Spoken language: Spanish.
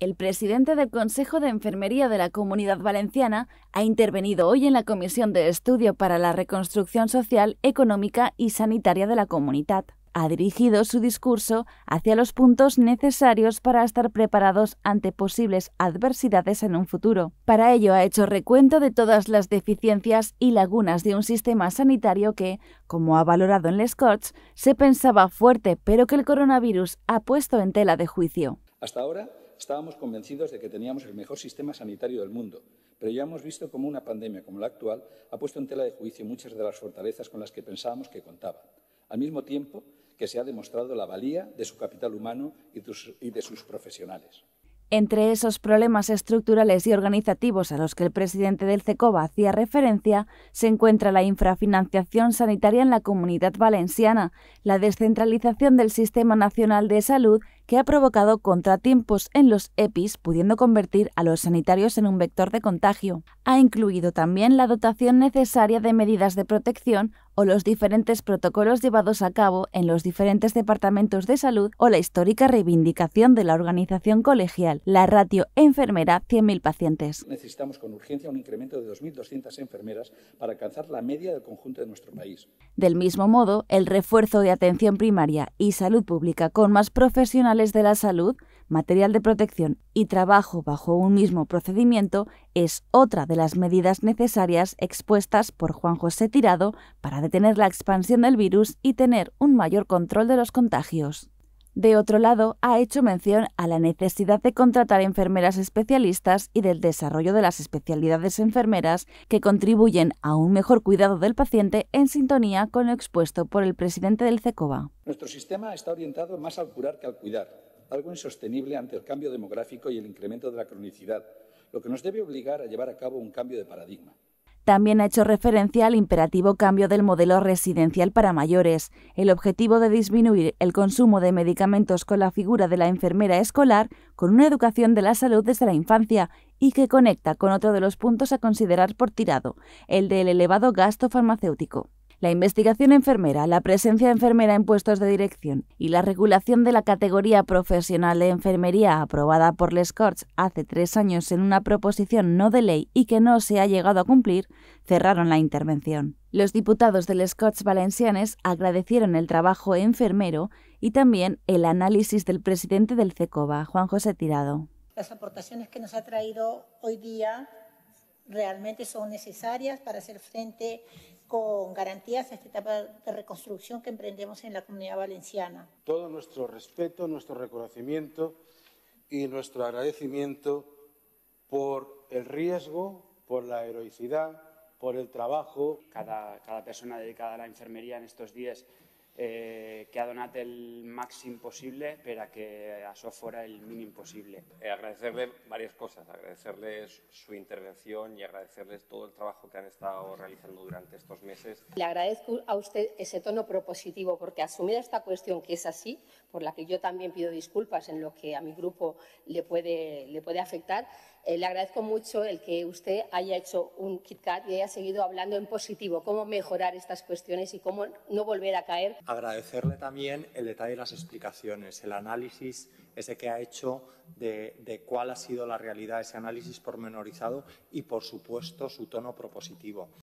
El presidente del Consejo de Enfermería de la Comunidad Valenciana ha intervenido hoy en la Comisión de Estudio para la Reconstrucción Social, Económica y Sanitaria de la Comunidad. Ha dirigido su discurso hacia los puntos necesarios para estar preparados ante posibles adversidades en un futuro. Para ello ha hecho recuento de todas las deficiencias y lagunas de un sistema sanitario que, como ha valorado en Les Corts, se pensaba fuerte pero que el coronavirus ha puesto en tela de juicio. Hasta ahora estábamos convencidos de que teníamos el mejor sistema sanitario del mundo, pero ya hemos visto cómo una pandemia como la actual ha puesto en tela de juicio muchas de las fortalezas con las que pensábamos que contaba, al mismo tiempo que se ha demostrado la valía de su capital humano y de sus profesionales. Entre esos problemas estructurales y organizativos a los que el presidente del CECOBA hacía referencia, se encuentra la infrafinanciación sanitaria en la comunidad valenciana, la descentralización del Sistema Nacional de Salud que ha provocado contratiempos en los EPIs, pudiendo convertir a los sanitarios en un vector de contagio. Ha incluido también la dotación necesaria de medidas de protección o los diferentes protocolos llevados a cabo en los diferentes departamentos de salud o la histórica reivindicación de la organización colegial, la ratio enfermera 100.000 pacientes. Necesitamos con urgencia un incremento de 2.200 enfermeras para alcanzar la media del conjunto de nuestro país. Del mismo modo, el refuerzo de atención primaria y salud pública con más profesionales de la salud, material de protección y trabajo bajo un mismo procedimiento es otra de las medidas necesarias expuestas por Juan José Tirado para detener la expansión del virus y tener un mayor control de los contagios. De otro lado, ha hecho mención a la necesidad de contratar enfermeras especialistas y del desarrollo de las especialidades enfermeras que contribuyen a un mejor cuidado del paciente en sintonía con lo expuesto por el presidente del CECOBA. Nuestro sistema está orientado más al curar que al cuidar, algo insostenible ante el cambio demográfico y el incremento de la cronicidad, lo que nos debe obligar a llevar a cabo un cambio de paradigma. También ha hecho referencia al imperativo cambio del modelo residencial para mayores, el objetivo de disminuir el consumo de medicamentos con la figura de la enfermera escolar, con una educación de la salud desde la infancia y que conecta con otro de los puntos a considerar por tirado, el del elevado gasto farmacéutico. La investigación enfermera, la presencia enfermera en puestos de dirección y la regulación de la categoría profesional de enfermería aprobada por Les Corts hace tres años en una proposición no de ley y que no se ha llegado a cumplir, cerraron la intervención. Los diputados del Scots Valencianes agradecieron el trabajo enfermero y también el análisis del presidente del CECOBA, Juan José Tirado. Las aportaciones que nos ha traído hoy día realmente son necesarias para hacer frente con garantías a esta etapa de reconstrucción que emprendemos en la comunidad valenciana. Todo nuestro respeto, nuestro reconocimiento y nuestro agradecimiento por el riesgo, por la heroicidad, por el trabajo. Cada, cada persona dedicada a la enfermería en estos días eh, que ha donado el máximo posible para que eso fuera el mínimo posible. Eh, agradecerle varias cosas, agradecerles su intervención y agradecerles todo el trabajo que han estado realizando durante estos meses. Le agradezco a usted ese tono propositivo porque asumir esta cuestión que es así, por la que yo también pido disculpas en lo que a mi grupo le puede, le puede afectar, eh, le agradezco mucho el que usted haya hecho un KitKat y haya seguido hablando en positivo, cómo mejorar estas cuestiones y cómo no volver a caer Agradecerle también el detalle de las explicaciones, el análisis ese que ha hecho de, de, cuál ha sido la realidad, ese análisis pormenorizado y, por supuesto, su tono propositivo.